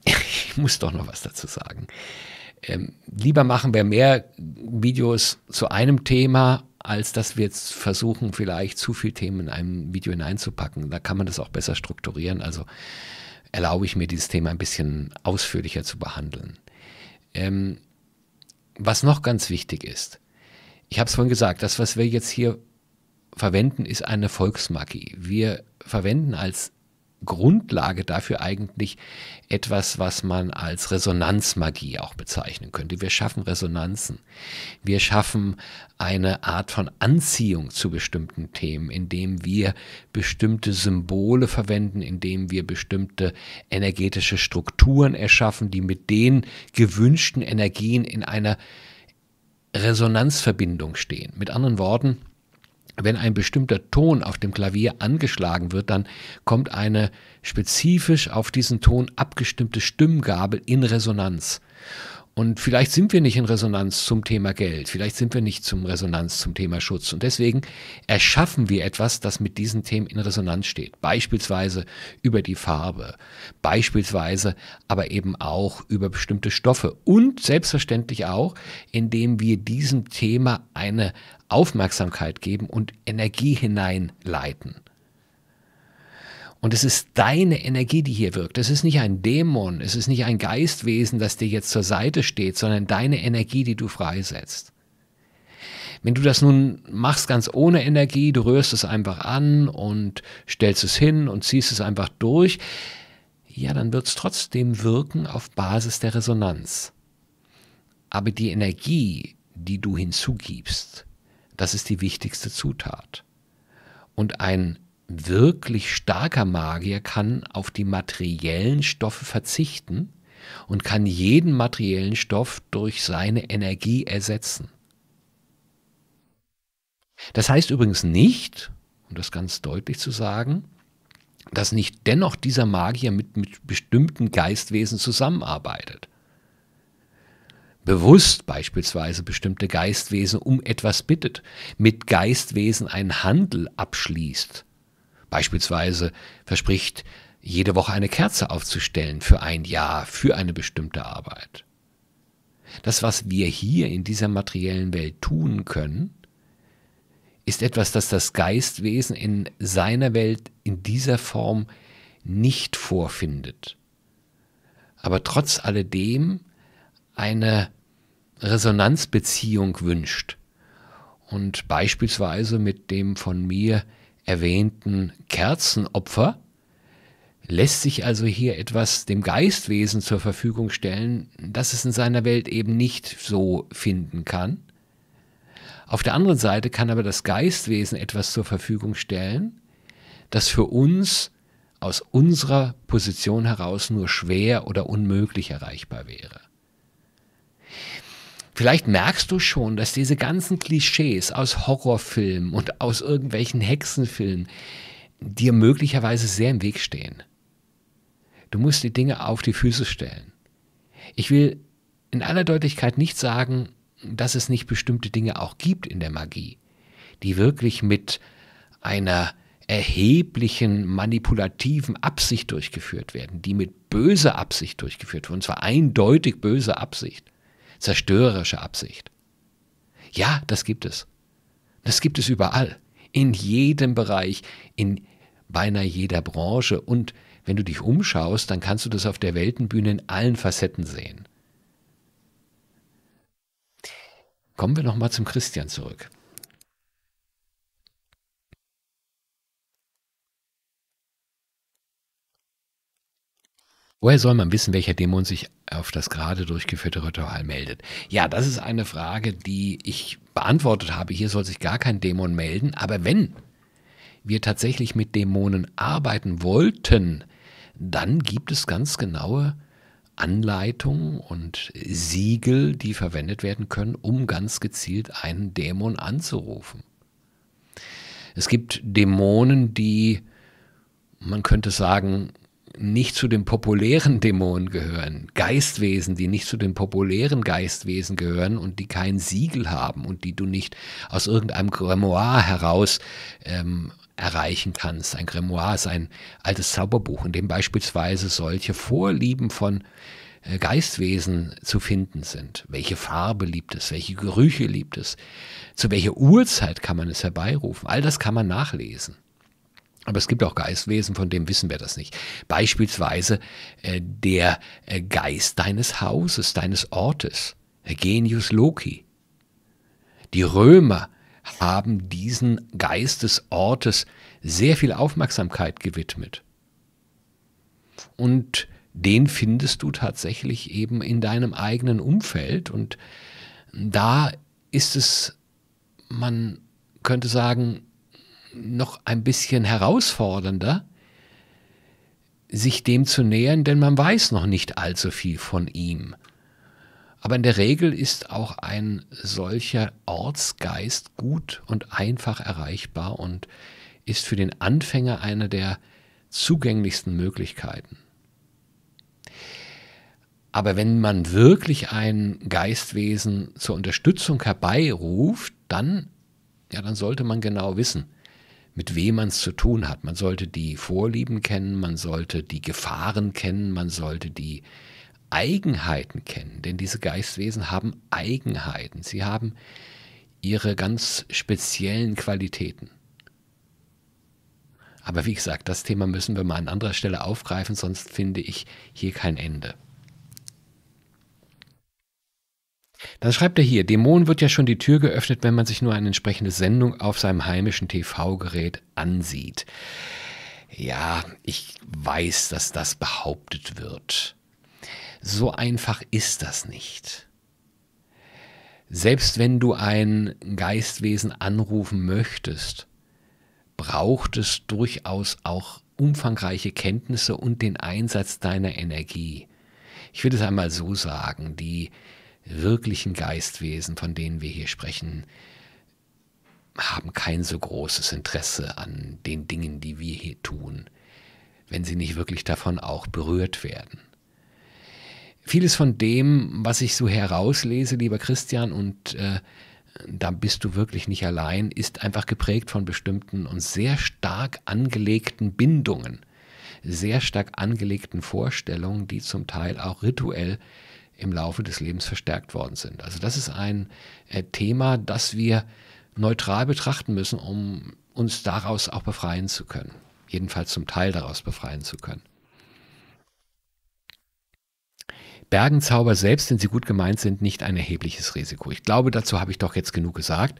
Ich muss doch noch was dazu sagen. Ähm, lieber machen wir mehr Videos zu einem Thema als dass wir jetzt versuchen, vielleicht zu viel Themen in einem Video hineinzupacken. Da kann man das auch besser strukturieren. Also erlaube ich mir, dieses Thema ein bisschen ausführlicher zu behandeln. Ähm, was noch ganz wichtig ist, ich habe es vorhin gesagt, das, was wir jetzt hier verwenden, ist eine Volksmagie. Wir verwenden als Grundlage dafür eigentlich etwas, was man als Resonanzmagie auch bezeichnen könnte. Wir schaffen Resonanzen. Wir schaffen eine Art von Anziehung zu bestimmten Themen, indem wir bestimmte Symbole verwenden, indem wir bestimmte energetische Strukturen erschaffen, die mit den gewünschten Energien in einer Resonanzverbindung stehen. Mit anderen Worten, wenn ein bestimmter Ton auf dem Klavier angeschlagen wird, dann kommt eine spezifisch auf diesen Ton abgestimmte Stimmgabel in Resonanz. Und vielleicht sind wir nicht in Resonanz zum Thema Geld, vielleicht sind wir nicht zum Resonanz zum Thema Schutz. Und deswegen erschaffen wir etwas, das mit diesen Themen in Resonanz steht. Beispielsweise über die Farbe, beispielsweise aber eben auch über bestimmte Stoffe und selbstverständlich auch, indem wir diesem Thema eine Aufmerksamkeit geben und Energie hineinleiten. Und es ist deine Energie, die hier wirkt. Es ist nicht ein Dämon, es ist nicht ein Geistwesen, das dir jetzt zur Seite steht, sondern deine Energie, die du freisetzt. Wenn du das nun machst ganz ohne Energie, du rührst es einfach an und stellst es hin und ziehst es einfach durch, ja, dann wird es trotzdem wirken auf Basis der Resonanz. Aber die Energie, die du hinzugibst, das ist die wichtigste Zutat. Und ein wirklich starker Magier kann auf die materiellen Stoffe verzichten und kann jeden materiellen Stoff durch seine Energie ersetzen. Das heißt übrigens nicht, um das ganz deutlich zu sagen, dass nicht dennoch dieser Magier mit, mit bestimmten Geistwesen zusammenarbeitet. Bewusst beispielsweise bestimmte Geistwesen um etwas bittet, mit Geistwesen einen Handel abschließt Beispielsweise verspricht, jede Woche eine Kerze aufzustellen für ein Jahr, für eine bestimmte Arbeit. Das, was wir hier in dieser materiellen Welt tun können, ist etwas, das das Geistwesen in seiner Welt in dieser Form nicht vorfindet. Aber trotz alledem eine Resonanzbeziehung wünscht und beispielsweise mit dem von mir erwähnten Kerzenopfer, lässt sich also hier etwas dem Geistwesen zur Verfügung stellen, das es in seiner Welt eben nicht so finden kann. Auf der anderen Seite kann aber das Geistwesen etwas zur Verfügung stellen, das für uns aus unserer Position heraus nur schwer oder unmöglich erreichbar wäre. Vielleicht merkst du schon, dass diese ganzen Klischees aus Horrorfilmen und aus irgendwelchen Hexenfilmen dir möglicherweise sehr im Weg stehen. Du musst die Dinge auf die Füße stellen. Ich will in aller Deutlichkeit nicht sagen, dass es nicht bestimmte Dinge auch gibt in der Magie, die wirklich mit einer erheblichen manipulativen Absicht durchgeführt werden, die mit böser Absicht durchgeführt werden, und zwar eindeutig böser Absicht zerstörerische Absicht. Ja, das gibt es. Das gibt es überall, in jedem Bereich, in beinahe jeder Branche und wenn du dich umschaust, dann kannst du das auf der Weltenbühne in allen Facetten sehen. Kommen wir nochmal zum Christian zurück. Woher soll man wissen, welcher Dämon sich auf das gerade durchgeführte Ritual meldet. Ja, das ist eine Frage, die ich beantwortet habe. Hier soll sich gar kein Dämon melden, aber wenn wir tatsächlich mit Dämonen arbeiten wollten, dann gibt es ganz genaue Anleitungen und Siegel, die verwendet werden können, um ganz gezielt einen Dämon anzurufen. Es gibt Dämonen, die, man könnte sagen, nicht zu den populären Dämonen gehören, Geistwesen, die nicht zu den populären Geistwesen gehören und die kein Siegel haben und die du nicht aus irgendeinem Grimoire heraus ähm, erreichen kannst. Ein Grimoire ist ein altes Zauberbuch, in dem beispielsweise solche Vorlieben von äh, Geistwesen zu finden sind. Welche Farbe liebt es? Welche Gerüche liebt es? Zu welcher Uhrzeit kann man es herbeirufen? All das kann man nachlesen. Aber es gibt auch Geistwesen, von dem wissen wir das nicht. Beispielsweise äh, der äh, Geist deines Hauses, deines Ortes, Genius Loki. Die Römer haben diesen Geist des Ortes sehr viel Aufmerksamkeit gewidmet. Und den findest du tatsächlich eben in deinem eigenen Umfeld. Und da ist es, man könnte sagen, noch ein bisschen herausfordernder, sich dem zu nähern, denn man weiß noch nicht allzu viel von ihm. Aber in der Regel ist auch ein solcher Ortsgeist gut und einfach erreichbar und ist für den Anfänger eine der zugänglichsten Möglichkeiten. Aber wenn man wirklich ein Geistwesen zur Unterstützung herbeiruft, dann, ja, dann sollte man genau wissen, mit wem man es zu tun hat. Man sollte die Vorlieben kennen, man sollte die Gefahren kennen, man sollte die Eigenheiten kennen, denn diese Geistwesen haben Eigenheiten. Sie haben ihre ganz speziellen Qualitäten. Aber wie gesagt, das Thema müssen wir mal an anderer Stelle aufgreifen, sonst finde ich hier kein Ende. Dann schreibt er hier, Dämonen wird ja schon die Tür geöffnet, wenn man sich nur eine entsprechende Sendung auf seinem heimischen TV-Gerät ansieht. Ja, ich weiß, dass das behauptet wird. So einfach ist das nicht. Selbst wenn du ein Geistwesen anrufen möchtest, braucht es durchaus auch umfangreiche Kenntnisse und den Einsatz deiner Energie. Ich würde es einmal so sagen, die wirklichen Geistwesen, von denen wir hier sprechen, haben kein so großes Interesse an den Dingen, die wir hier tun, wenn sie nicht wirklich davon auch berührt werden. Vieles von dem, was ich so herauslese, lieber Christian, und äh, da bist du wirklich nicht allein, ist einfach geprägt von bestimmten und sehr stark angelegten Bindungen, sehr stark angelegten Vorstellungen, die zum Teil auch rituell äh, im Laufe des Lebens verstärkt worden sind. Also das ist ein äh, Thema, das wir neutral betrachten müssen, um uns daraus auch befreien zu können. Jedenfalls zum Teil daraus befreien zu können. Bergenzauber selbst, wenn sie gut gemeint sind, nicht ein erhebliches Risiko. Ich glaube, dazu habe ich doch jetzt genug gesagt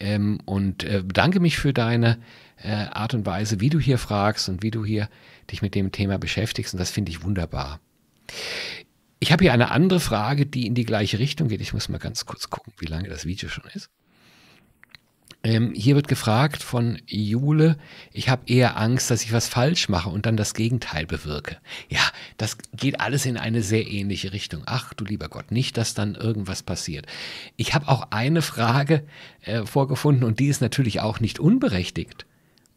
ähm, und äh, bedanke mich für deine äh, Art und Weise, wie du hier fragst und wie du hier dich mit dem Thema beschäftigst. Und das finde ich wunderbar. Ich habe hier eine andere Frage, die in die gleiche Richtung geht. Ich muss mal ganz kurz gucken, wie lange das Video schon ist. Ähm, hier wird gefragt von Jule, ich habe eher Angst, dass ich was falsch mache und dann das Gegenteil bewirke. Ja, das geht alles in eine sehr ähnliche Richtung. Ach du lieber Gott, nicht, dass dann irgendwas passiert. Ich habe auch eine Frage äh, vorgefunden und die ist natürlich auch nicht unberechtigt.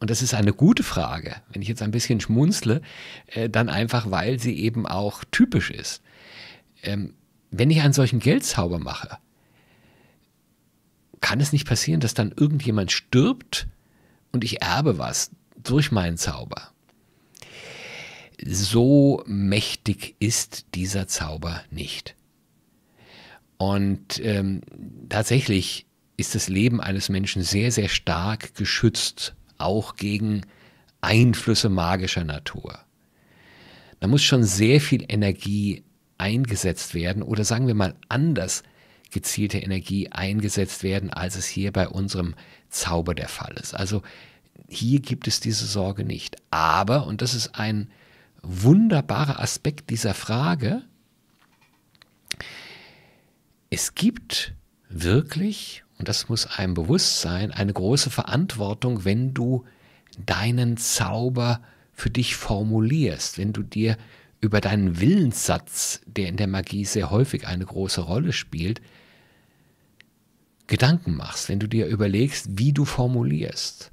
Und das ist eine gute Frage, wenn ich jetzt ein bisschen schmunzle, äh, dann einfach, weil sie eben auch typisch ist ähm, wenn ich einen solchen Geldzauber mache, kann es nicht passieren, dass dann irgendjemand stirbt und ich erbe was durch meinen Zauber. So mächtig ist dieser Zauber nicht. Und ähm, tatsächlich ist das Leben eines Menschen sehr, sehr stark geschützt, auch gegen Einflüsse magischer Natur. Da muss schon sehr viel Energie eingesetzt werden oder sagen wir mal anders gezielte Energie eingesetzt werden, als es hier bei unserem Zauber der Fall ist. Also hier gibt es diese Sorge nicht. Aber, und das ist ein wunderbarer Aspekt dieser Frage, es gibt wirklich, und das muss einem bewusst sein, eine große Verantwortung, wenn du deinen Zauber für dich formulierst, wenn du dir über deinen Willenssatz, der in der Magie sehr häufig eine große Rolle spielt, Gedanken machst, wenn du dir überlegst, wie du formulierst.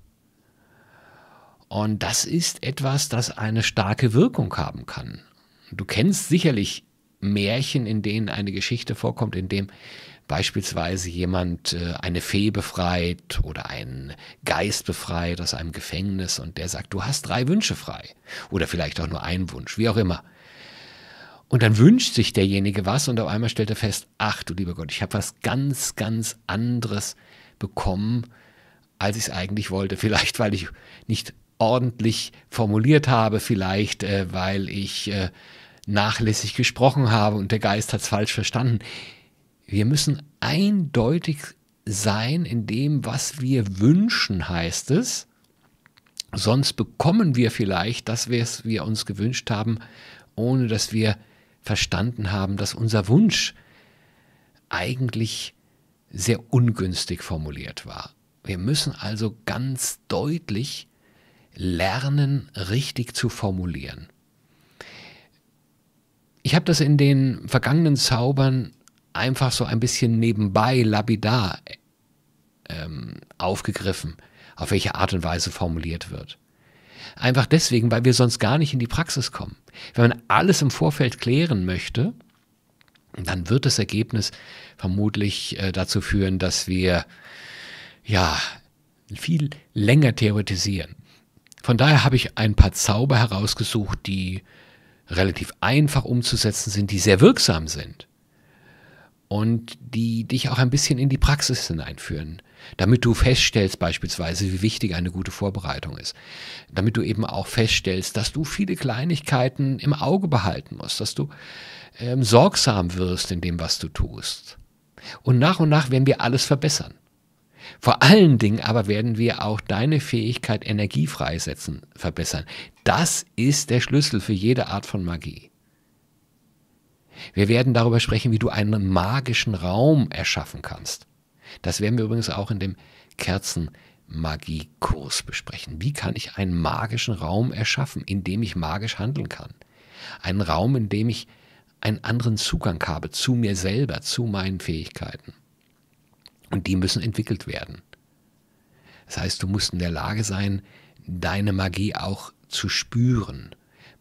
Und das ist etwas, das eine starke Wirkung haben kann. Du kennst sicherlich Märchen, in denen eine Geschichte vorkommt, in dem beispielsweise jemand äh, eine Fee befreit oder einen Geist befreit aus einem Gefängnis und der sagt, du hast drei Wünsche frei oder vielleicht auch nur einen Wunsch, wie auch immer. Und dann wünscht sich derjenige was und auf einmal stellt er fest, ach du lieber Gott, ich habe was ganz, ganz anderes bekommen, als ich es eigentlich wollte. Vielleicht, weil ich nicht ordentlich formuliert habe, vielleicht, äh, weil ich äh, nachlässig gesprochen habe und der Geist hat es falsch verstanden. Wir müssen eindeutig sein in dem, was wir wünschen, heißt es. Sonst bekommen wir vielleicht das, was wir uns gewünscht haben, ohne dass wir verstanden haben, dass unser Wunsch eigentlich sehr ungünstig formuliert war. Wir müssen also ganz deutlich lernen, richtig zu formulieren. Ich habe das in den vergangenen Zaubern einfach so ein bisschen nebenbei lapidar ähm, aufgegriffen, auf welche Art und Weise formuliert wird. Einfach deswegen, weil wir sonst gar nicht in die Praxis kommen. Wenn man alles im Vorfeld klären möchte, dann wird das Ergebnis vermutlich äh, dazu führen, dass wir ja viel länger theoretisieren. Von daher habe ich ein paar Zauber herausgesucht, die relativ einfach umzusetzen sind, die sehr wirksam sind und die dich auch ein bisschen in die Praxis hineinführen damit du feststellst beispielsweise, wie wichtig eine gute Vorbereitung ist, damit du eben auch feststellst, dass du viele Kleinigkeiten im Auge behalten musst, dass du ähm, sorgsam wirst in dem, was du tust. Und nach und nach werden wir alles verbessern. Vor allen Dingen aber werden wir auch deine Fähigkeit, Energie freisetzen, verbessern. Das ist der Schlüssel für jede Art von Magie. Wir werden darüber sprechen, wie du einen magischen Raum erschaffen kannst. Das werden wir übrigens auch in dem Kerzenmagiekurs besprechen. Wie kann ich einen magischen Raum erschaffen, in dem ich magisch handeln kann? Einen Raum, in dem ich einen anderen Zugang habe zu mir selber, zu meinen Fähigkeiten. Und die müssen entwickelt werden. Das heißt, du musst in der Lage sein, deine Magie auch zu spüren,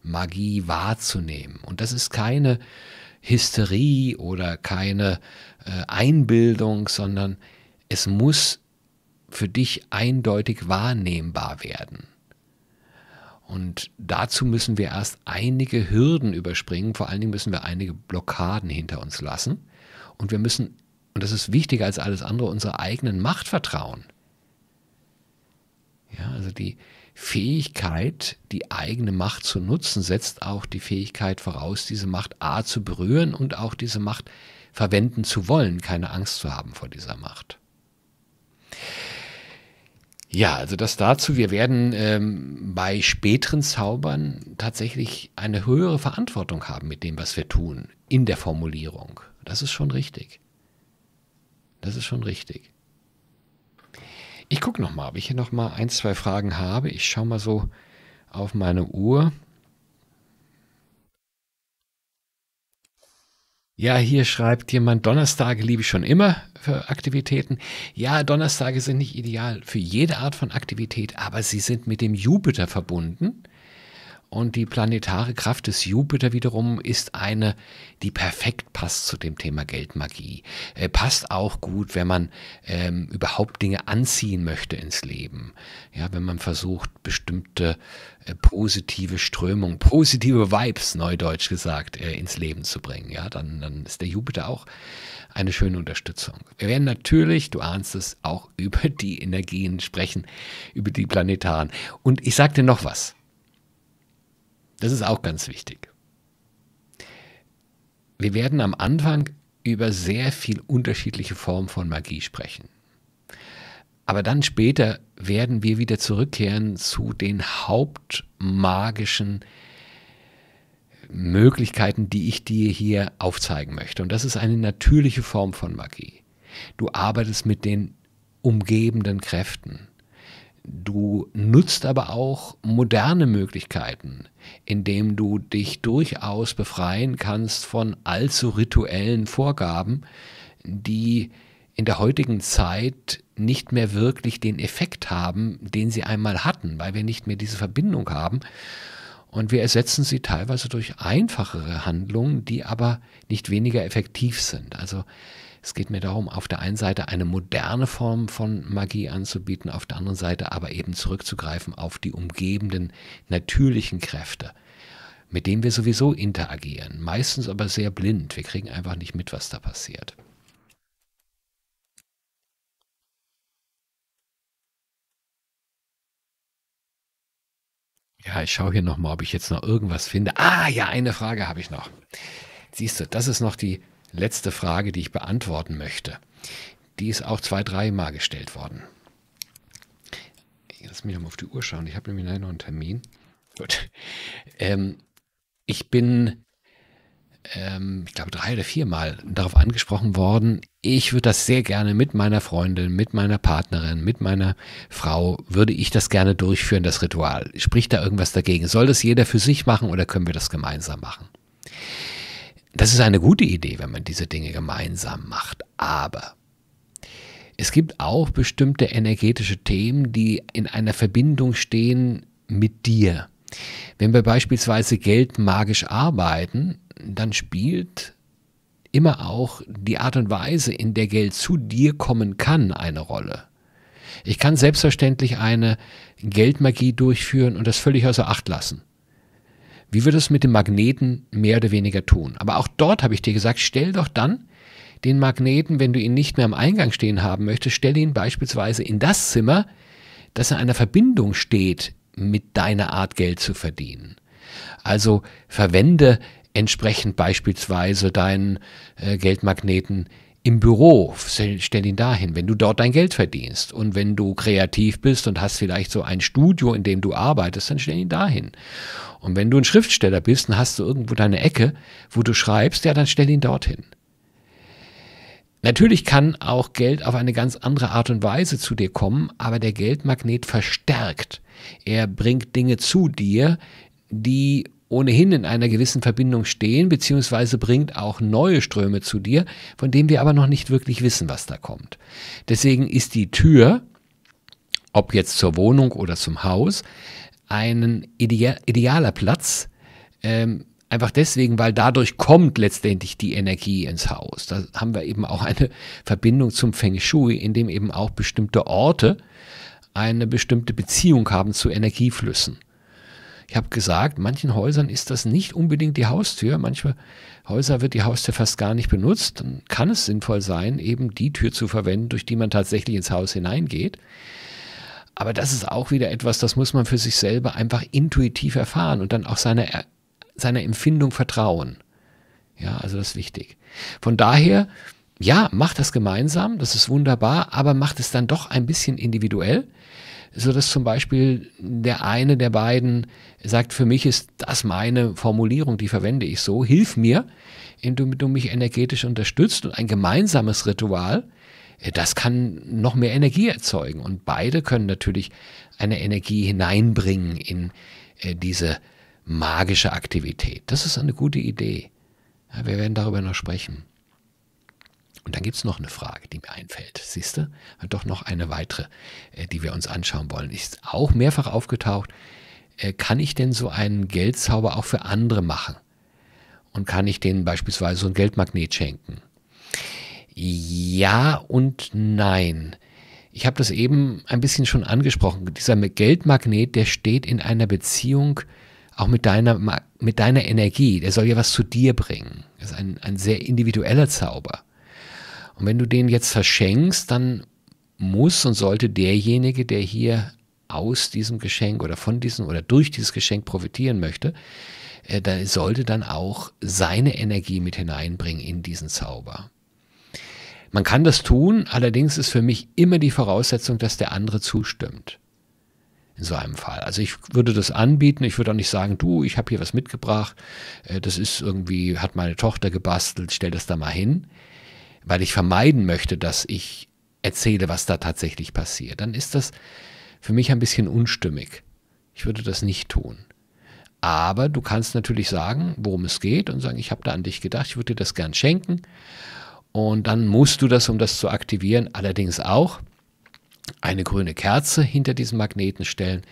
Magie wahrzunehmen. Und das ist keine Hysterie oder keine äh, Einbildung, sondern es muss für dich eindeutig wahrnehmbar werden. Und dazu müssen wir erst einige Hürden überspringen, vor allen Dingen müssen wir einige Blockaden hinter uns lassen und wir müssen, und das ist wichtiger als alles andere, unserer eigenen Macht vertrauen. Ja, also die, Fähigkeit, die eigene Macht zu nutzen, setzt auch die Fähigkeit voraus, diese Macht A zu berühren und auch diese Macht verwenden zu wollen, keine Angst zu haben vor dieser Macht. Ja, also das dazu. Wir werden ähm, bei späteren Zaubern tatsächlich eine höhere Verantwortung haben mit dem, was wir tun, in der Formulierung. Das ist schon richtig. Das ist schon richtig. Ich gucke nochmal, ob ich hier nochmal ein, zwei Fragen habe. Ich schaue mal so auf meine Uhr. Ja, hier schreibt jemand, Donnerstage liebe ich schon immer für Aktivitäten. Ja, Donnerstage sind nicht ideal für jede Art von Aktivität, aber sie sind mit dem Jupiter verbunden. Und die planetare Kraft des Jupiter wiederum ist eine, die perfekt passt zu dem Thema Geldmagie. Äh, passt auch gut, wenn man ähm, überhaupt Dinge anziehen möchte ins Leben. Ja, wenn man versucht, bestimmte äh, positive Strömungen, positive Vibes, neudeutsch gesagt, äh, ins Leben zu bringen. Ja, dann, dann ist der Jupiter auch eine schöne Unterstützung. Wir werden natürlich, du ahnst es, auch über die Energien sprechen, über die planetaren. Und ich sag dir noch was. Das ist auch ganz wichtig. Wir werden am Anfang über sehr viel unterschiedliche Formen von Magie sprechen. Aber dann später werden wir wieder zurückkehren zu den hauptmagischen Möglichkeiten, die ich dir hier aufzeigen möchte. Und das ist eine natürliche Form von Magie. Du arbeitest mit den umgebenden Kräften. Du nutzt aber auch moderne Möglichkeiten, indem du dich durchaus befreien kannst von allzu rituellen Vorgaben, die in der heutigen Zeit nicht mehr wirklich den Effekt haben, den sie einmal hatten, weil wir nicht mehr diese Verbindung haben. Und wir ersetzen sie teilweise durch einfachere Handlungen, die aber nicht weniger effektiv sind. Also es geht mir darum, auf der einen Seite eine moderne Form von Magie anzubieten, auf der anderen Seite aber eben zurückzugreifen auf die umgebenden natürlichen Kräfte, mit denen wir sowieso interagieren, meistens aber sehr blind. Wir kriegen einfach nicht mit, was da passiert. Ja, ich schaue hier nochmal, ob ich jetzt noch irgendwas finde. Ah, ja, eine Frage habe ich noch. Siehst du, das ist noch die letzte Frage, die ich beantworten möchte. Die ist auch zwei, dreimal gestellt worden. Lass mich nochmal auf die Uhr schauen. Ich habe nämlich leider noch einen Termin. Gut. Ähm, ich bin, ähm, ich glaube, drei oder viermal darauf angesprochen worden. Ich würde das sehr gerne mit meiner Freundin, mit meiner Partnerin, mit meiner Frau, würde ich das gerne durchführen, das Ritual. Spricht da irgendwas dagegen? Soll das jeder für sich machen oder können wir das gemeinsam machen? Das ist eine gute Idee, wenn man diese Dinge gemeinsam macht. Aber es gibt auch bestimmte energetische Themen, die in einer Verbindung stehen mit dir. Wenn wir beispielsweise Geld magisch arbeiten, dann spielt immer auch die Art und Weise, in der Geld zu dir kommen kann, eine Rolle. Ich kann selbstverständlich eine Geldmagie durchführen und das völlig außer Acht lassen wie wir das mit dem Magneten mehr oder weniger tun. Aber auch dort habe ich dir gesagt, stell doch dann den Magneten, wenn du ihn nicht mehr am Eingang stehen haben möchtest, stell ihn beispielsweise in das Zimmer, das in einer Verbindung steht mit deiner Art Geld zu verdienen. Also verwende entsprechend beispielsweise deinen äh, Geldmagneten im Büro, stell ihn dahin, wenn du dort dein Geld verdienst und wenn du kreativ bist und hast vielleicht so ein Studio, in dem du arbeitest, dann stell ihn dahin. Und wenn du ein Schriftsteller bist und hast du irgendwo deine Ecke, wo du schreibst, ja, dann stell ihn dorthin. Natürlich kann auch Geld auf eine ganz andere Art und Weise zu dir kommen, aber der Geldmagnet verstärkt. Er bringt Dinge zu dir, die ohnehin in einer gewissen Verbindung stehen, beziehungsweise bringt auch neue Ströme zu dir, von denen wir aber noch nicht wirklich wissen, was da kommt. Deswegen ist die Tür, ob jetzt zur Wohnung oder zum Haus, ein idealer Platz, ähm, einfach deswegen, weil dadurch kommt letztendlich die Energie ins Haus. Da haben wir eben auch eine Verbindung zum Feng Shui, in dem eben auch bestimmte Orte eine bestimmte Beziehung haben zu Energieflüssen. Ich habe gesagt, manchen Häusern ist das nicht unbedingt die Haustür. Manche Häuser wird die Haustür fast gar nicht benutzt. Dann kann es sinnvoll sein, eben die Tür zu verwenden, durch die man tatsächlich ins Haus hineingeht. Aber das ist auch wieder etwas, das muss man für sich selber einfach intuitiv erfahren und dann auch seiner, seiner Empfindung vertrauen. Ja, also das ist wichtig. Von daher, ja, macht das gemeinsam, das ist wunderbar, aber macht es dann doch ein bisschen individuell so dass zum Beispiel der eine der beiden sagt, für mich ist das meine Formulierung, die verwende ich so, hilf mir, indem du mich energetisch unterstützt und ein gemeinsames Ritual, äh, das kann noch mehr Energie erzeugen. Und beide können natürlich eine Energie hineinbringen in äh, diese magische Aktivität. Das ist eine gute Idee. wir werden darüber noch sprechen. Und dann gibt es noch eine Frage, die mir einfällt. Siehst du? Doch noch eine weitere, äh, die wir uns anschauen wollen. Ist auch mehrfach aufgetaucht. Äh, kann ich denn so einen Geldzauber auch für andere machen? Und kann ich denen beispielsweise so einen Geldmagnet schenken? Ja und nein. Ich habe das eben ein bisschen schon angesprochen. Dieser Geldmagnet, der steht in einer Beziehung auch mit deiner, mit deiner Energie. Der soll ja was zu dir bringen. Das ist ein, ein sehr individueller Zauber. Und wenn du den jetzt verschenkst, dann muss und sollte derjenige, der hier aus diesem Geschenk oder von diesem oder durch dieses Geschenk profitieren möchte, äh, da sollte dann auch seine Energie mit hineinbringen in diesen Zauber. Man kann das tun, allerdings ist für mich immer die Voraussetzung, dass der andere zustimmt. In so einem Fall. Also ich würde das anbieten, ich würde auch nicht sagen, du, ich habe hier was mitgebracht, äh, das ist irgendwie, hat meine Tochter gebastelt, stell das da mal hin weil ich vermeiden möchte, dass ich erzähle, was da tatsächlich passiert, dann ist das für mich ein bisschen unstimmig. Ich würde das nicht tun. Aber du kannst natürlich sagen, worum es geht und sagen, ich habe da an dich gedacht, ich würde dir das gern schenken. Und dann musst du das, um das zu aktivieren, allerdings auch eine grüne Kerze hinter diesen Magneten stellen.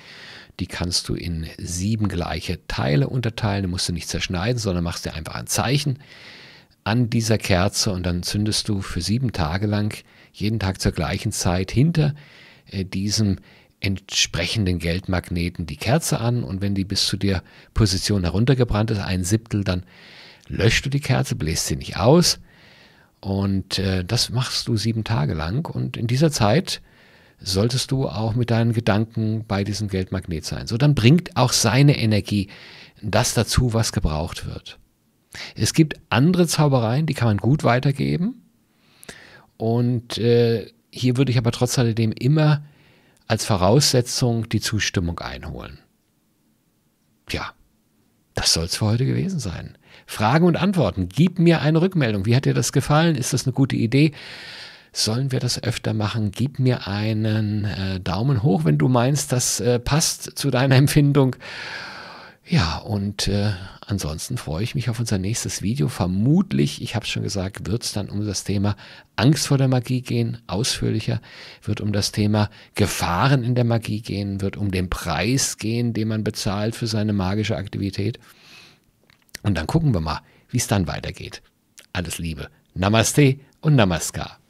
Die kannst du in sieben gleiche Teile unterteilen. du musst du nicht zerschneiden, sondern machst dir einfach ein Zeichen an dieser Kerze und dann zündest du für sieben Tage lang jeden Tag zur gleichen Zeit hinter äh, diesem entsprechenden Geldmagneten die Kerze an und wenn die bis zu der Position heruntergebrannt ist, ein Siebtel, dann löscht du die Kerze, bläst sie nicht aus und äh, das machst du sieben Tage lang und in dieser Zeit solltest du auch mit deinen Gedanken bei diesem Geldmagnet sein. So, dann bringt auch seine Energie das dazu, was gebraucht wird. Es gibt andere Zaubereien, die kann man gut weitergeben. Und äh, hier würde ich aber trotz alledem immer als Voraussetzung die Zustimmung einholen. Tja, das soll es für heute gewesen sein. Fragen und Antworten. Gib mir eine Rückmeldung. Wie hat dir das gefallen? Ist das eine gute Idee? Sollen wir das öfter machen? Gib mir einen äh, Daumen hoch, wenn du meinst, das äh, passt zu deiner Empfindung. Ja, und äh, ansonsten freue ich mich auf unser nächstes Video. Vermutlich, ich habe es schon gesagt, wird es dann um das Thema Angst vor der Magie gehen, ausführlicher, wird um das Thema Gefahren in der Magie gehen, wird um den Preis gehen, den man bezahlt für seine magische Aktivität. Und dann gucken wir mal, wie es dann weitergeht. Alles Liebe, Namaste und Namaskar.